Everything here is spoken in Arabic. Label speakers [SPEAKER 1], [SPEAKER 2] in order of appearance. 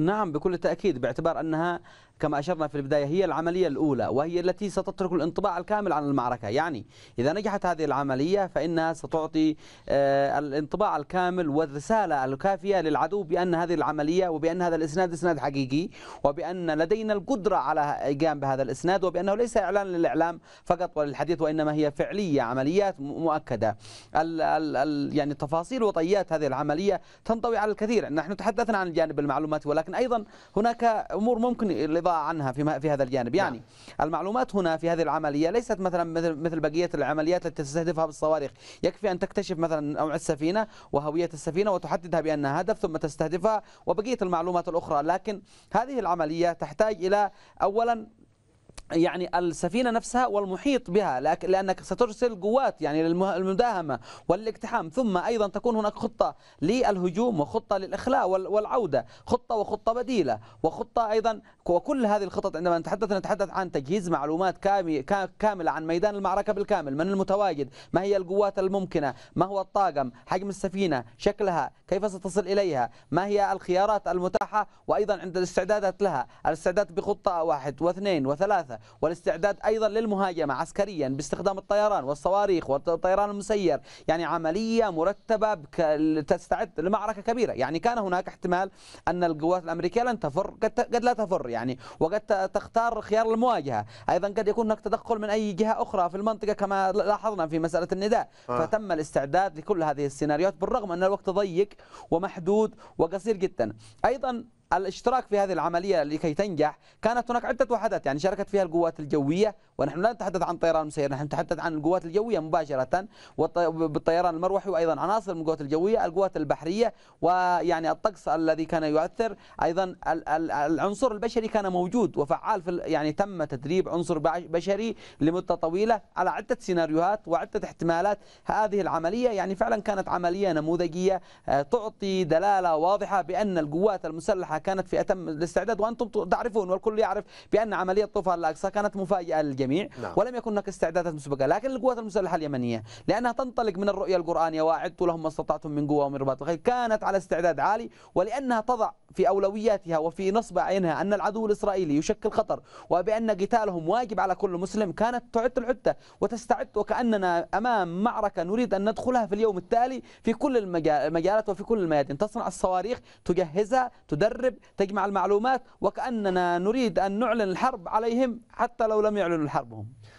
[SPEAKER 1] نعم بكل تأكيد باعتبار أنها كما أشرنا في البداية هي العملية الأولى وهي التي ستترك الانطباع الكامل عن المعركة يعني إذا نجحت هذه العملية فإنها ستعطي آه، الانطباع الكامل والرسالة الكافية للعدو بأن هذه العملية وبأن هذا الإسناد إسناد حقيقي وبأن لدينا القدرة على قيام بهذا الإسناد وبأنه ليس إعلان للإعلام فقط وللحديث وإنما هي فعلية عمليات مؤكدة ال ال الـ يعني تفاصيل وطيات هذه العملية تنطوي على الكثير نحن تحدثنا عن الجانب المعلوماتي ولكن لكن أيضا هناك أمور ممكن الإضاءة عنها في, في هذا الجانب يعني نعم. المعلومات هنا في هذه العملية ليست مثلا مثل, مثل بقية العمليات التي تستهدفها بالصواريخ يكفي أن تكتشف مثلا نوع السفينة وهوية السفينة وتحددها بأنها هدف ثم تستهدفها وبقية المعلومات الأخرى لكن هذه العملية تحتاج إلى أولا يعني السفينة نفسها والمحيط بها لأنك سترسل قوات يعني للمداهمة والاقتحام ثم أيضا تكون هناك خطة للهجوم وخطة للإخلاء والعودة خطة وخطة بديلة وخطة أيضا وكل هذه الخطط عندما نتحدث نتحدث عن تجهيز معلومات كاملة عن ميدان المعركة بالكامل من المتواجد ما هي القوات الممكنة ما هو الطاقم حجم السفينة شكلها كيف ستصل إليها ما هي الخيارات المتاحة وأيضا عند الاستعدادات لها الاستعداد بخطة واحد واثنين وثلاثة والاستعداد أيضا للمهاجمة عسكريا باستخدام الطيران والصواريخ والطيران المسير يعني عملية مرتبة تستعد لمعركة كبيرة يعني كان هناك احتمال أن القوات الأمريكية لن تفر قد لا تفر يعني وقد تختار خيار المواجهة أيضا قد يكون هناك تدخل من أي جهة أخرى في المنطقة كما لاحظنا في مسألة النداء آه. فتم الاستعداد لكل هذه السيناريوهات بالرغم أن الوقت ضيق ومحدود وقصير جدا أيضا الاشتراك في هذه العملية لكي تنجح كانت هناك عدة وحدات يعني شاركت فيها القوات الجوية ونحن لا نتحدث عن طيران مسير نحن نتحدث عن القوات الجوية مباشرة وبالطيران المروحي وأيضا عناصر من القوات الجوية القوات البحرية ويعني الطقس الذي كان يؤثر أيضا العنصر البشري كان موجود وفعال في يعني تم تدريب عنصر بشري لمدة طويلة على عدة سيناريوهات وعدة احتمالات هذه العملية يعني فعلا كانت عملية نموذجية آه، تعطي دلالة واضحة بأن القوات المسلحة كانت في أتم الاستعداد وأنتم تعرفون والكل يعرف بأن عملية طوفان الأقصى كانت مفاجأة للجميع نعم. ولم يكن هناك استعدادات مسبقة لكن القوات المسلحة اليمنية لأنها تنطلق من الرؤية القرآنية وأعدت لهم ما استطعتم من قوة ومن رباط الخيل كانت على استعداد عالي ولأنها تضع في أولوياتها وفي نصب عينها أن العدو الإسرائيلي يشكل خطر وبأن قتالهم واجب على كل مسلم كانت تعد العدة وتستعد وكأننا أمام معركة نريد أن ندخلها في اليوم التالي في كل المجالات وفي كل الميادين تصنع الصواريخ تجهزها تدرب المغرب تجمع المعلومات وكأننا نريد أن نعلن الحرب عليهم حتى لو لم يعلنوا الحرب هم